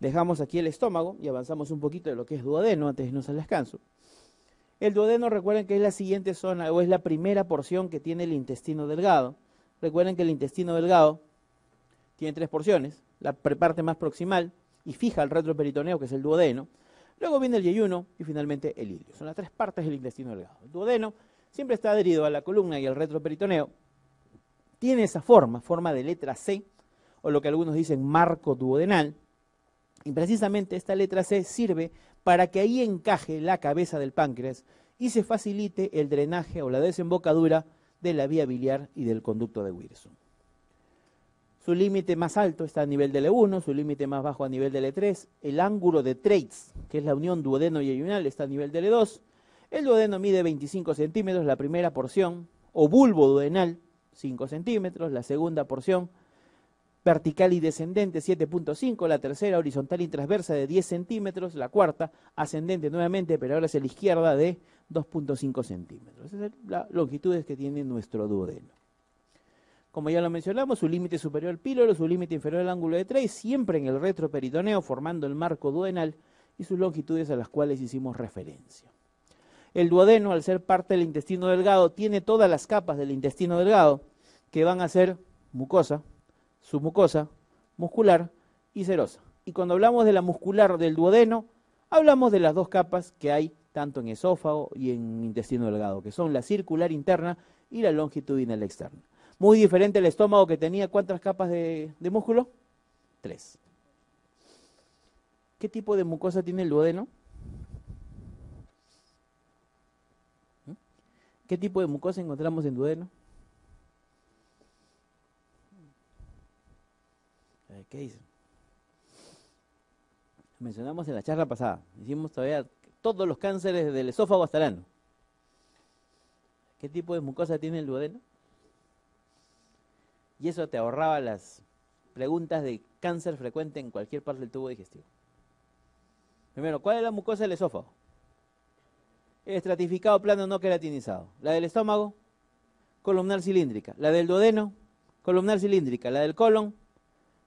Dejamos aquí el estómago y avanzamos un poquito de lo que es duodeno antes de irnos al descanso. El duodeno, recuerden que es la siguiente zona o es la primera porción que tiene el intestino delgado. Recuerden que el intestino delgado tiene tres porciones, la parte más proximal y fija al retroperitoneo, que es el duodeno. Luego viene el yeyuno y finalmente el ilio. Son las tres partes del intestino delgado. El duodeno siempre está adherido a la columna y al retroperitoneo. Tiene esa forma, forma de letra C, o lo que algunos dicen marco duodenal. Y precisamente esta letra C sirve para que ahí encaje la cabeza del páncreas y se facilite el drenaje o la desembocadura de la vía biliar y del conducto de Wilson. Su límite más alto está a nivel de l 1 e su límite más bajo a nivel de l 3 el ángulo de Traits, que es la unión duodeno y ayunal, está a nivel de l 2 e El duodeno mide 25 centímetros, la primera porción, o bulbo duodenal, 5 centímetros, la segunda porción, vertical y descendente 7.5, la tercera horizontal y transversa de 10 centímetros, la cuarta ascendente nuevamente, pero ahora hacia la izquierda de 2.5 centímetros. Esas son las longitudes que tiene nuestro duodeno. Como ya lo mencionamos, su límite superior al píloro, su límite inferior al ángulo de 3, siempre en el retroperitoneo formando el marco duodenal y sus longitudes a las cuales hicimos referencia. El duodeno, al ser parte del intestino delgado, tiene todas las capas del intestino delgado que van a ser mucosa, su mucosa muscular y serosa. Y cuando hablamos de la muscular del duodeno, hablamos de las dos capas que hay tanto en esófago y en intestino delgado, que son la circular interna y la longitudinal externa. Muy diferente el estómago que tenía cuántas capas de, de músculo? Tres. ¿Qué tipo de mucosa tiene el duodeno? ¿Mm? ¿Qué tipo de mucosa encontramos en duodeno? Eh, ¿qué dice? Mencionamos en la charla pasada, hicimos todavía todos los cánceres del esófago hasta el ano. ¿Qué tipo de mucosa tiene el duodeno? Y eso te ahorraba las preguntas de cáncer frecuente en cualquier parte del tubo digestivo. Primero, ¿cuál es la mucosa del esófago? Estratificado plano no queratinizado. La del estómago, columnar cilíndrica. La del duodeno, columnar cilíndrica. La del colon,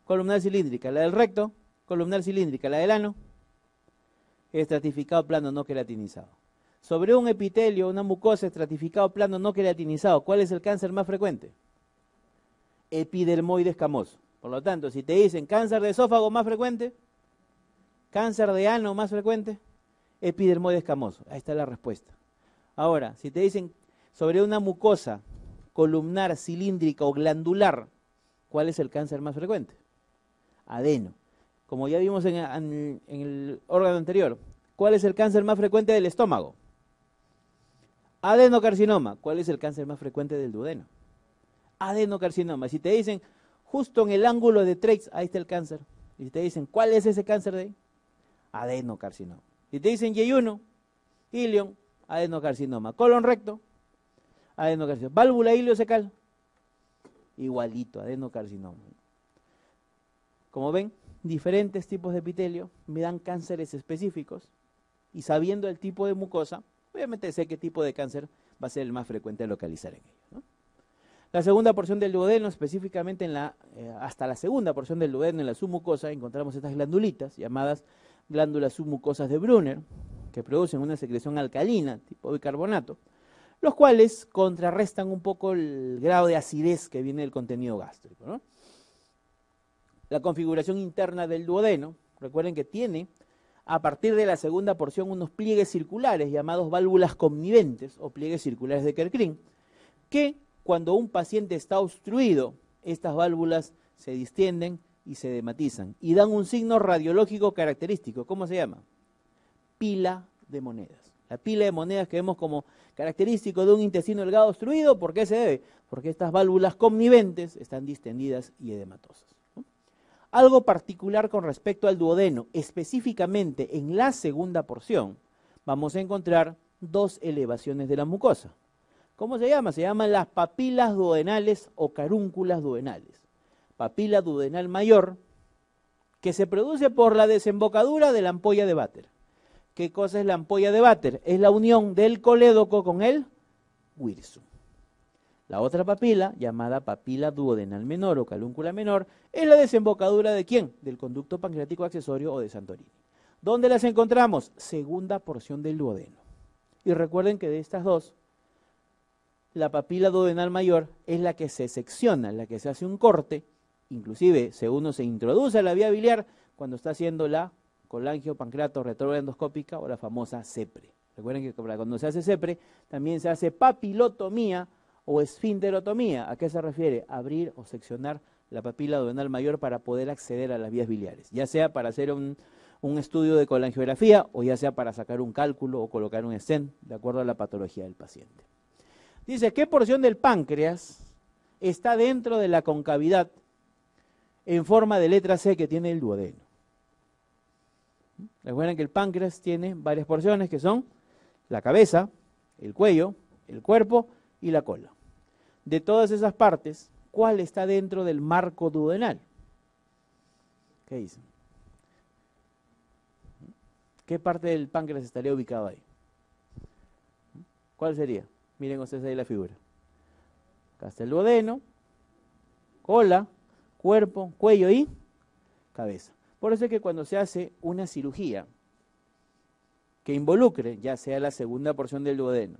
columnar cilíndrica, la del recto, columnar cilíndrica, la del ano, estratificado plano no queratinizado. Sobre un epitelio, una mucosa, estratificado plano no queratinizado, ¿cuál es el cáncer más frecuente? Epidermoide escamoso. Por lo tanto, si te dicen cáncer de esófago más frecuente, cáncer de ano más frecuente, epidermoide escamoso. Ahí está la respuesta. Ahora, si te dicen sobre una mucosa columnar, cilíndrica o glandular, ¿cuál es el cáncer más frecuente? adeno. Como ya vimos en, el órgano anterior, ¿cuál es el cáncer más frecuente del estómago? Adenocarcinoma. ¿Cuál es el cáncer más frecuente del duodeno? Adenocarcinoma. Si te dicen, justo en el ángulo de TREX, ahí está el cáncer. Y te dicen, ¿cuál es ese cáncer de ahí? Adenocarcinoma. Y te dicen Y1, ilion, adenocarcinoma. Colon recto, adenocarcinoma. Válvula secal. igualito, adenocarcinoma. Como ven, diferentes tipos de epitelio me dan cánceres específicos y sabiendo el tipo de mucosa, obviamente sé qué tipo de cáncer va a ser el más frecuente localizar en ellos. La segunda porción del duodeno, específicamente eh, hasta la segunda porción del duodeno en la submucosa, encontramos estas glandulitas llamadas glándulas submucosas de Brunner, que producen una secreción alcalina, tipo bicarbonato, los cuales contrarrestan un poco el grado de acidez que viene del contenido gástrico. ¿no? la configuración interna del duodeno. Recuerden que tiene a partir de la segunda porción unos pliegues circulares llamados válvulas conniventes o pliegues circulares de Kerkrin, que cuando un paciente está obstruido, estas válvulas se distienden y se edematizan y dan un signo radiológico característico. ¿Cómo se llama? Pila de monedas. La pila de monedas que vemos como característico de un intestino delgado obstruido, ¿por qué se debe? Porque estas válvulas conniventes están distendidas y edematosas. Algo particular con respecto al duodeno, específicamente en la segunda porción, vamos a encontrar dos elevaciones de la mucosa. ¿Cómo se llama? Se llaman las papilas duodenales o carúnculas duodenales. Papila duodenal mayor, que se produce por la desembocadura de la ampolla de váter. ¿Qué cosa es la ampolla de váter? Es la unión del colédoco con el Wilson. La otra papila, llamada papila duodenal menor o calúncula menor, es la desembocadura de quién? Del conducto pancreático accesorio o de Santorini. ¿Dónde las encontramos? Segunda porción del duodeno. Y recuerden que de estas dos, la papila duodenal mayor es la que se secciona, la que se hace un corte, inclusive según uno se introduce a la vía biliar cuando está haciendo la colangio pancreato retroendoscópica o la famosa CEPRE. Recuerden que cuando se hace CEPRE también se hace papilotomía o esfinterotomía. ¿A qué se refiere? Abrir o seccionar la papila duodenal mayor para poder acceder a las vías biliares, ya sea para hacer un, un estudio de colangiografía o ya sea para sacar un cálculo o colocar un estén, de acuerdo a la patología del paciente. Dice, ¿qué porción del páncreas está dentro de la concavidad en forma de letra C que tiene el duodeno? Recuerden que el páncreas tiene varias porciones que son la cabeza, el cuello, el cuerpo y la cola de todas esas partes, ¿cuál está dentro del marco duodenal? ¿Qué dice? ¿Qué parte del páncreas estaría ubicado ahí? ¿Cuál sería? Miren ustedes ahí la figura. Acá duodeno, cola, cuerpo, cuello y cabeza. Por eso es que cuando se hace una cirugía que involucre, ya sea la segunda porción del duodeno,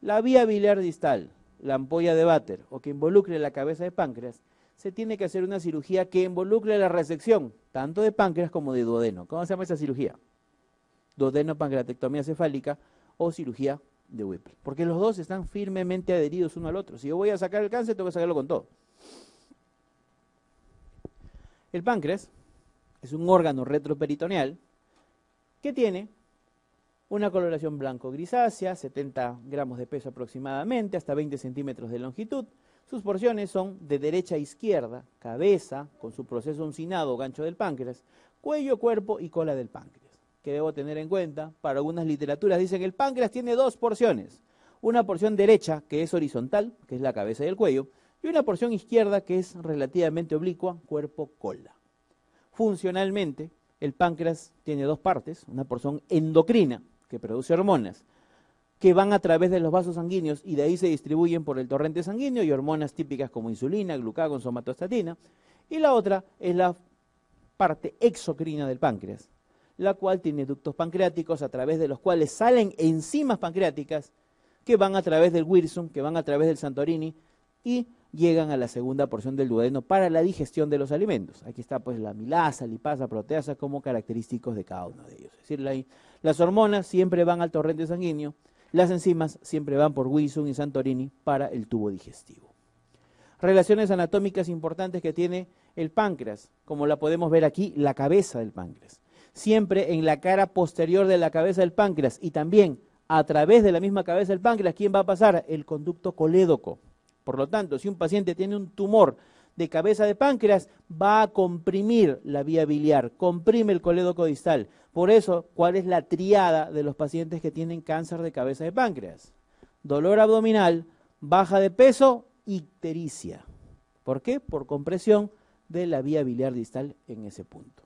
la vía biliar distal, la ampolla de váter o que involucre la cabeza de páncreas, se tiene que hacer una cirugía que involucre la resección, tanto de páncreas como de duodeno. ¿Cómo se llama esa cirugía? Duodeno-pancreatectomía cefálica o cirugía de Whipple. Porque los dos están firmemente adheridos uno al otro. Si yo voy a sacar el cáncer, tengo que sacarlo con todo. El páncreas es un órgano retroperitoneal que tiene una coloración blanco-grisácea, 70 gramos de peso aproximadamente, hasta 20 centímetros de longitud. Sus porciones son de derecha a izquierda, cabeza, con su proceso uncinado gancho del páncreas, cuello, cuerpo y cola del páncreas, que debo tener en cuenta. Para algunas literaturas dicen que el páncreas tiene dos porciones. Una porción derecha, que es horizontal, que es la cabeza y el cuello, y una porción izquierda, que es relativamente oblicua, cuerpo-cola. Funcionalmente, el páncreas tiene dos partes, una porción endocrina, que produce hormonas, que van a través de los vasos sanguíneos y de ahí se distribuyen por el torrente sanguíneo y hormonas típicas como insulina, glucagon, somatostatina. Y la otra es la parte exocrina del páncreas, la cual tiene ductos pancreáticos a través de los cuales salen enzimas pancreáticas que van a través del Wilson, que van a través del Santorini y llegan a la segunda porción del duodeno para la digestión de los alimentos. Aquí está pues la milasa, lipasa, proteasa como característicos de cada uno de ellos. Es decir, las hormonas siempre van al torrente sanguíneo, las enzimas siempre van por Wilson y Santorini para el tubo digestivo. Relaciones anatómicas importantes que tiene el páncreas, como la podemos ver aquí, la cabeza del páncreas. Siempre en la cara posterior de la cabeza del páncreas y también a través de la misma cabeza del páncreas, ¿quién va a pasar? El conducto colédoco. Por lo tanto, si un paciente tiene un tumor de cabeza de páncreas, va a comprimir la vía biliar, comprime el colédoco distal. Por eso, ¿cuál es la triada de los pacientes que tienen cáncer de cabeza de páncreas? Dolor abdominal, baja de peso, ictericia. ¿Por qué? Por compresión de la vía biliar distal en ese punto.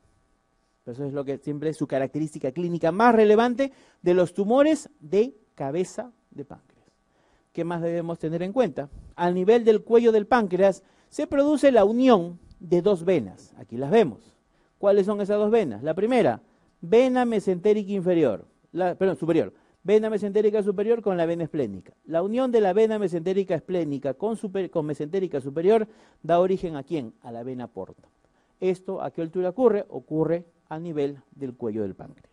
Eso es lo que siempre es su característica clínica más relevante de los tumores de cabeza de páncreas. ¿Qué más debemos tener en cuenta. Al nivel del cuello del páncreas se produce la unión de dos venas. Aquí las vemos. ¿Cuáles son esas dos venas? La primera, vena mesentérica inferior, la, perdón, superior. Vena mesentérica superior con la vena esplénica. La unión de la vena mesentérica esplénica con, con mesentérica superior da origen a quién? A la vena porta. ¿Esto a qué altura ocurre? Ocurre a nivel del cuello del páncreas.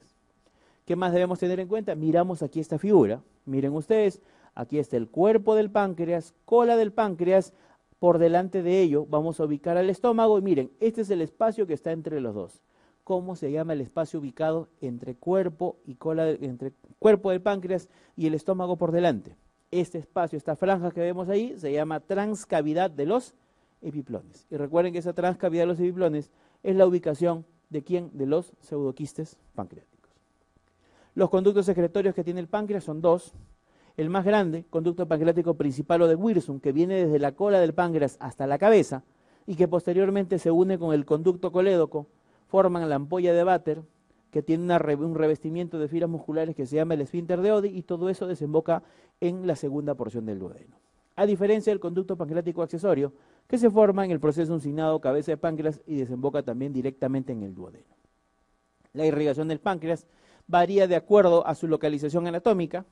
¿Qué más debemos tener en cuenta? Miramos aquí esta figura. Miren ustedes, aquí está el cuerpo del páncreas, cola del páncreas, por delante de ello vamos a ubicar al estómago y miren, este es el espacio que está entre los dos. ¿Cómo se llama el espacio ubicado entre cuerpo y cola entre cuerpo del páncreas y el estómago por delante? Este espacio, esta franja que vemos ahí, se llama transcavidad de los epiplones. Y recuerden que esa transcavidad de los epiplones es la ubicación de quién? De los pseudoquistes pancreáticos. Los conductos secretorios que tiene el páncreas son dos. El más grande, conducto pancreático principal o de Wilson, que viene desde la cola del páncreas hasta la cabeza y que posteriormente se une con el conducto colédoco, forman la ampolla de váter, que tiene un revestimiento de fibras musculares que se llama el esfínter de Odi y todo eso desemboca en la segunda porción del duodeno. A diferencia del conducto pancreático accesorio, que se forma en el proceso uncinado cabeza de páncreas y desemboca también directamente en el duodeno. La irrigación del páncreas varía de acuerdo a su localización anatómica.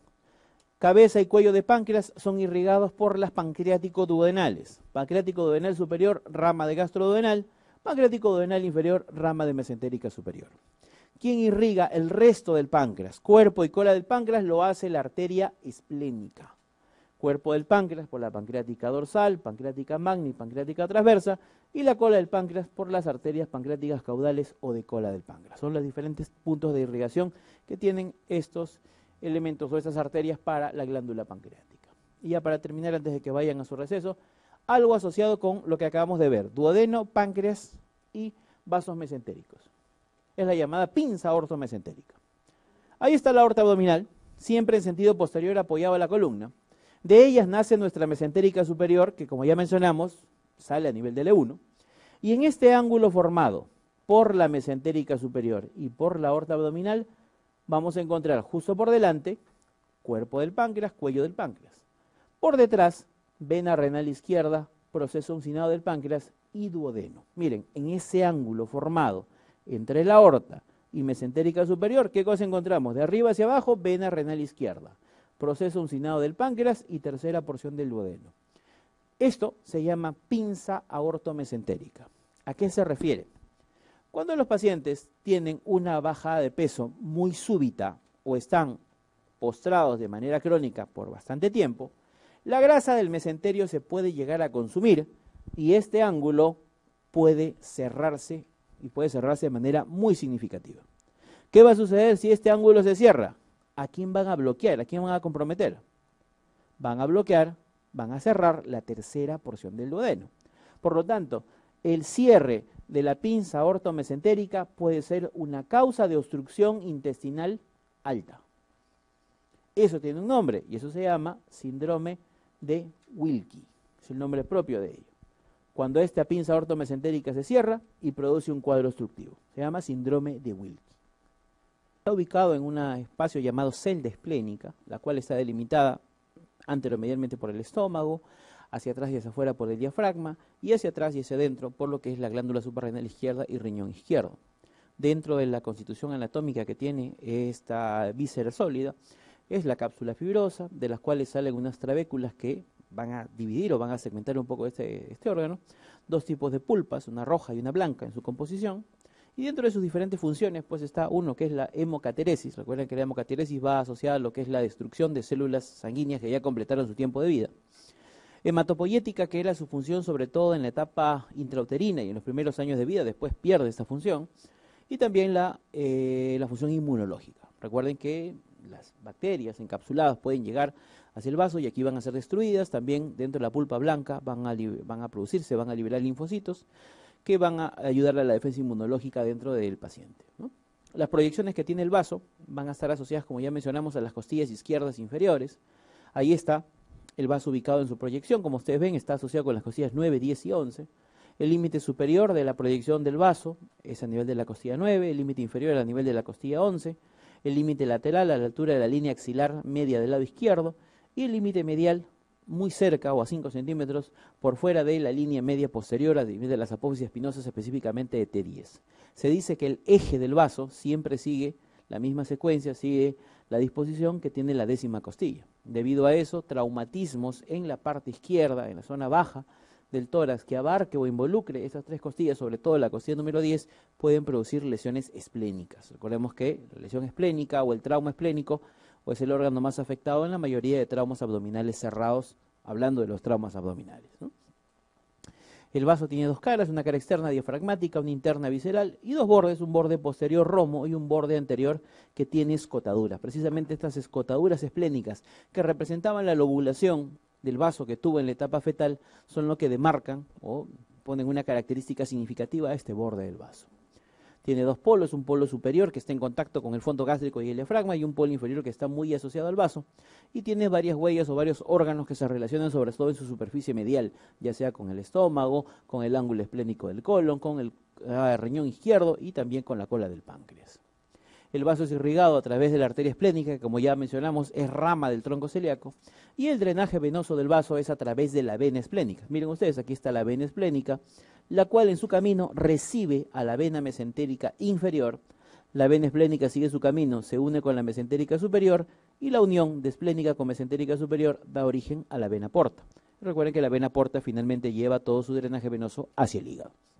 Cabeza y cuello de páncreas son irrigados por las pancreático-duodenales. Pancreático-duodenal superior, rama de gastroduodenal. Pancreático-duodenal inferior, rama de mesentérica superior. Quien irriga el resto del páncreas, cuerpo y cola del páncreas, lo hace la arteria esplénica. Cuerpo del páncreas por la pancreática dorsal, pancreática magna y pancreática transversa, y la cola del páncreas por las arterias pancreáticas caudales o de cola del páncreas. Son los diferentes puntos de irrigación que tienen estos elementos o estas arterias para la glándula pancreática. Y ya para terminar, antes de que vayan a su receso, algo asociado con lo que acabamos de ver, duodeno, páncreas y vasos mesentéricos. Es la llamada pinza ortomesentérica. Ahí está la aorta abdominal, siempre en sentido posterior apoyada a la columna. De ellas nace nuestra mesentérica superior, que como ya mencionamos, sale a nivel de L1, e y en este ángulo formado por la mesentérica superior y por la aorta abdominal, vamos a encontrar justo por delante cuerpo del páncreas, cuello del páncreas. Por detrás, vena renal izquierda, proceso uncinado del páncreas y duodeno. Miren, en ese ángulo formado entre la aorta y mesentérica superior, ¿qué cosa encontramos? De arriba hacia abajo, vena renal izquierda, proceso uncinado del páncreas y tercera porción del duodeno. Esto se llama pinza aortomesentérica. ¿A qué se refiere? Cuando los pacientes tienen una bajada de peso muy súbita o están postrados de manera crónica por bastante tiempo, la grasa del mesenterio se puede llegar a consumir y este ángulo puede cerrarse y puede cerrarse de manera muy significativa. ¿Qué va a suceder si este ángulo se cierra? ¿A quién van a bloquear? ¿A quién van a comprometer? Van a bloquear van a cerrar la tercera porción del duodeno. Por lo tanto, el cierre de la pinza ortomesentérica puede ser una causa de obstrucción intestinal alta. Eso tiene un nombre y eso se llama síndrome de Wilkie. Es el nombre propio de ello. Cuando esta pinza ortomesentérica se cierra y produce un cuadro obstructivo. Se llama síndrome de Wilkie. Está ubicado en un espacio llamado celda esplénica, la cual está delimitada anteriormente por el estómago, hacia atrás y hacia afuera por el diafragma y hacia atrás y hacia adentro por lo que es la glándula suprarrenal izquierda y riñón izquierdo. Dentro de la constitución anatómica que tiene esta víscera sólida es la cápsula fibrosa, de las cuales salen unas trabéculas que van a dividir o van a segmentar un poco este, este órgano, dos tipos de pulpas, una roja y una blanca en su composición, y dentro de sus diferentes funciones, pues está uno que es la hemocateresis. Recuerden que la hemocateresis va asociada a lo que es la destrucción de células sanguíneas que ya completaron su tiempo de vida. Hematopoyética, que era su función sobre todo en la etapa intrauterina y en los primeros años de vida, después pierde esta función. Y también la, eh, función inmunológica. Recuerden que las bacterias encapsuladas pueden llegar hacia el vaso y aquí van a ser destruidas. También dentro de la pulpa blanca van van a producirse, van a liberar linfocitos que van a ayudar a la defensa inmunológica dentro del paciente. Las proyecciones que tiene el vaso van a estar asociadas, como ya mencionamos, a las costillas izquierdas inferiores. Ahí está el vaso ubicado en su proyección, como ustedes ven, está asociado con las costillas 9, 10 y 11. El límite superior de la proyección del vaso es a nivel de la costilla 9, el límite inferior a nivel de la costilla 11, el límite lateral a la altura de la línea axilar media del lado izquierdo y el límite medial muy cerca o a 5 centímetros por fuera de la línea media posterior de las apófisis espinosas, específicamente de T10. Se dice que el eje del vaso siempre sigue la misma secuencia, sigue la disposición que tiene la décima costilla. Debido a eso, traumatismos en la parte izquierda, en la zona baja del tórax, que abarque o involucre esas tres costillas, sobre todo la costilla número 10, pueden producir lesiones esplénicas. Recordemos que la lesión esplénica o el trauma esplénico es pues, el órgano más afectado en la mayoría de traumas abdominales cerrados, hablando de los traumas abdominales. El vaso tiene dos caras, una cara externa diafragmática, una interna visceral y dos bordes, un borde posterior romo y un borde anterior que tiene escotaduras. Precisamente estas escotaduras esplénicas que representaban la lobulación del vaso que tuvo en la etapa fetal son lo que demarcan o ponen una característica significativa a este borde del vaso tiene dos polos, un polo superior que está en contacto con el fondo gástrico y el diafragma y un polo inferior que está muy asociado al vaso y tiene varias huellas o varios órganos que se relacionan sobre todo en su superficie medial, ya sea con el estómago, con el ángulo esplénico del colon, con el ah, riñón izquierdo y también con la cola del páncreas el vaso es irrigado a través de la arteria esplénica, que como ya mencionamos es rama del tronco celíaco, y el drenaje venoso del vaso es a través de la vena esplénica. Miren ustedes, aquí está la vena esplénica, la cual en su camino recibe a la vena mesentérica inferior, la vena esplénica sigue su camino, se une con la mesentérica superior y la unión de esplénica con mesentérica superior da origen a la vena porta. Recuerden que la vena porta finalmente lleva todo su drenaje venoso hacia el hígado.